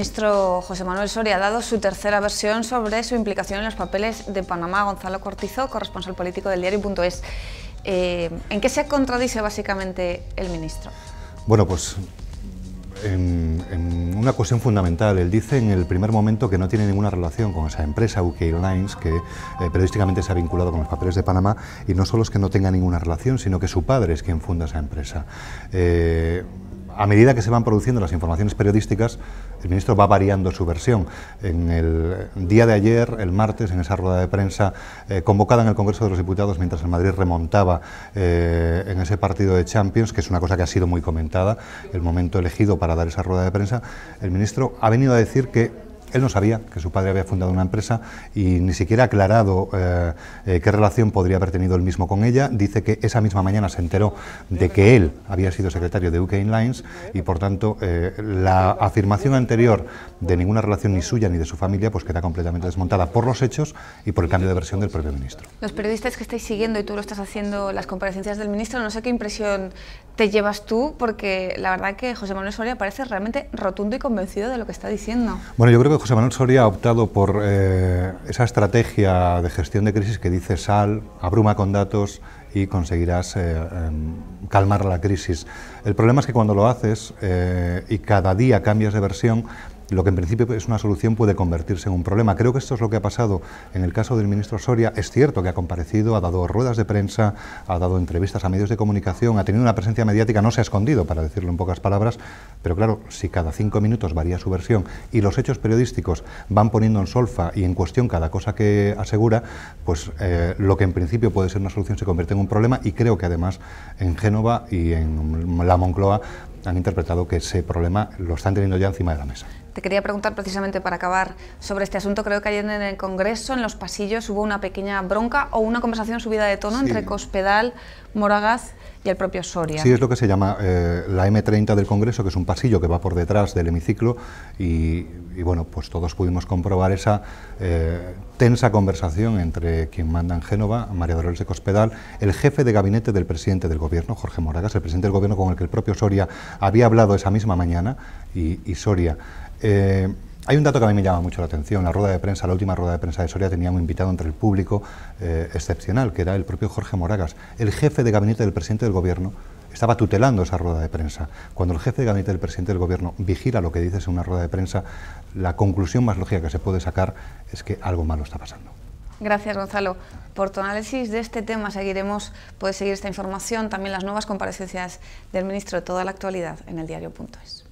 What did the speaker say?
ministro José Manuel Soria ha dado su tercera versión sobre su implicación en los papeles de Panamá. Gonzalo Cortizo, corresponsal político del diario.es. Es. Eh, ¿En qué se contradice básicamente el ministro? Bueno, pues en, una cuestión fundamental. Él dice en el primer momento que no tiene ninguna relación con esa empresa, UK Airlines, que eh, periodísticamente se ha vinculado con los papeles de Panamá, y no solo es que no tenga ninguna relación, sino que su padre es quien funda esa empresa. Eh, a medida que se van produciendo las informaciones periodísticas, el ministro va variando su versión. En el día de ayer, el martes, en esa rueda de prensa eh, convocada en el Congreso de los Diputados, mientras el Madrid remontaba eh, en ese partido de Champions, que es una cosa que ha sido muy comentada, el momento elegido para dar esa rueda de prensa, el ministro ha venido a decir que él no sabía que su padre había fundado una empresa y ni siquiera ha aclarado eh, eh, qué relación podría haber tenido él mismo con ella. Dice que esa misma mañana se enteró de que él había sido secretario de UK Inlines y, por tanto, eh, la afirmación anterior de ninguna relación ni suya ni de su familia pues queda completamente desmontada por los hechos y por el cambio de versión del propio ministro. Los periodistas que estáis siguiendo y tú lo estás haciendo las comparecencias del ministro, no sé qué impresión te llevas tú? Porque la verdad que José Manuel Soria parece realmente rotundo y convencido de lo que está diciendo. Bueno, yo creo que José Manuel Soria ha optado por eh, esa estrategia de gestión de crisis que dice sal, abruma con datos y conseguirás eh, em, calmar la crisis. El problema es que cuando lo haces eh, y cada día cambias de versión, lo que en principio es una solución puede convertirse en un problema. Creo que esto es lo que ha pasado en el caso del ministro Soria. Es cierto que ha comparecido, ha dado ruedas de prensa, ha dado entrevistas a medios de comunicación, ha tenido una presencia mediática, no se ha escondido, para decirlo en pocas palabras, pero claro, si cada cinco minutos varía su versión y los hechos periodísticos van poniendo en solfa y en cuestión cada cosa que asegura, pues eh, lo que en principio puede ser una solución se convierte en un problema y creo que además en Génova y en la Moncloa han interpretado que ese problema lo están teniendo ya encima de la mesa te quería preguntar precisamente para acabar sobre este asunto. Creo que ayer en el Congreso, en los pasillos, hubo una pequeña bronca o una conversación subida de tono entre Cospedal, Moragas y el propio Soria. Sí, es lo que se llama eh, la M30 del Congreso, que es un pasillo que va por detrás del hemiciclo y, bueno, pues todos pudimos comprobar esa eh, tensa conversación entre quien manda en Génova, María Dolores de Cospedal, el jefe de gabinete del presidente del gobierno, Jorge Moragas, el presidente del gobierno con el que el propio Soria había hablado esa misma mañana y Soria eh, hay un dato que a mí me llama mucho la atención. La rueda de prensa, la última rueda de prensa de Soria, tenía un invitado entre el público eh, excepcional, que era el propio Jorge Moragas, el jefe de gabinete del presidente del gobierno. Estaba tutelando esa rueda de prensa. Cuando el jefe de gabinete del presidente del gobierno vigila lo que dices en una rueda de prensa, la conclusión más lógica que se puede sacar es que algo malo está pasando. Gracias, Gonzalo. Por tu análisis de este tema seguiremos, puedes seguir esta información, también las nuevas comparecencias del ministro de toda la actualidad en el diario.es.